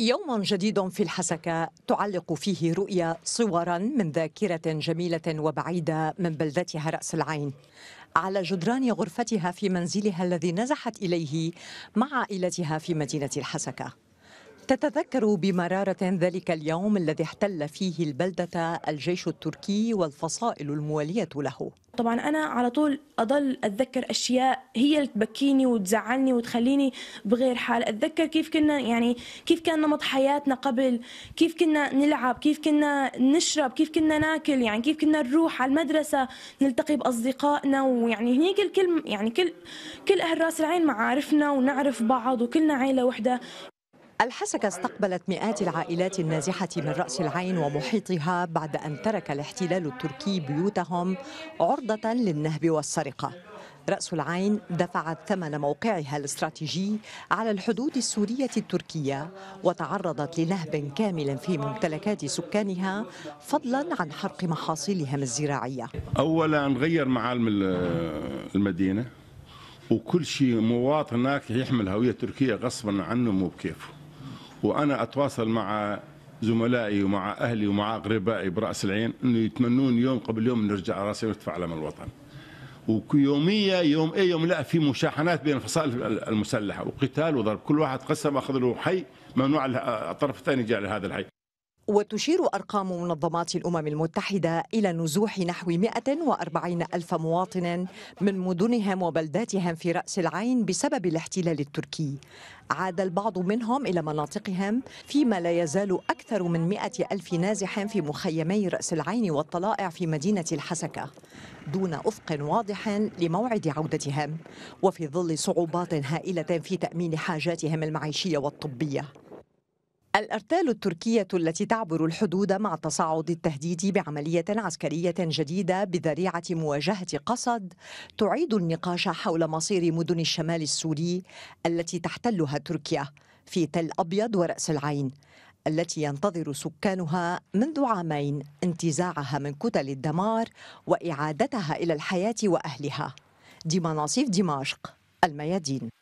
يوم جديد في الحسكة تعلق فيه رؤيا صورا من ذاكرة جميلة وبعيدة من بلدتها رأس العين على جدران غرفتها في منزلها الذي نزحت إليه مع عائلتها في مدينة الحسكة تتذكر بمرارة ذلك اليوم الذي احتل فيه البلدة الجيش التركي والفصائل الموالية له طبعا انا على طول اضل اتذكر اشياء هي اللي تبكيني وتزعلني وتخليني بغير حال اتذكر كيف كنا يعني كيف كان نمط حياتنا قبل كيف كنا نلعب كيف كنا نشرب كيف كنا ناكل يعني كيف كنا نروح على المدرسه نلتقي باصدقائنا ويعني هنيك الكل يعني كل كل اهل راس العين معارفنا ونعرف بعض وكلنا عيله وحده الحسكة استقبلت مئات العائلات النازحة من رأس العين ومحيطها بعد أن ترك الاحتلال التركي بيوتهم عرضة للنهب والسرقة رأس العين دفعت ثمن موقعها الاستراتيجي على الحدود السورية التركية وتعرضت لنهب كامل في ممتلكات سكانها فضلا عن حرق محاصيلهم الزراعية أولا غير معالم المدينة وكل شيء مواطن هناك يحمل هوية تركية غصبا عنه مو بكيفه وانا اتواصل مع زملائي ومع اهلي ومع اقربائي براس العين انه يتمنون يوم قبل يوم نرجع راسي ونرتفع علم الوطن. ويوميا يوم اي يوم لا في مشاحنات بين الفصائل المسلحه وقتال وضرب كل واحد قسم اخذ له حي ممنوع الطرف الثاني جاء لهذا الحي وتشير أرقام منظمات الأمم المتحدة إلى نزوح نحو 140 ألف مواطن من مدنهم وبلداتهم في رأس العين بسبب الاحتلال التركي عاد البعض منهم إلى مناطقهم فيما لا يزال أكثر من 100 ألف نازح في مخيمي رأس العين والطلائع في مدينة الحسكة دون أفق واضح لموعد عودتهم وفي ظل صعوبات هائلة في تأمين حاجاتهم المعيشية والطبية الارتال التركيه التي تعبر الحدود مع تصاعد التهديد بعمليه عسكريه جديده بذريعه مواجهه قصد تعيد النقاش حول مصير مدن الشمال السوري التي تحتلها تركيا في تل ابيض وراس العين التي ينتظر سكانها منذ عامين انتزاعها من كتل الدمار واعادتها الى الحياه واهلها دي مناصيف دمشق الميادين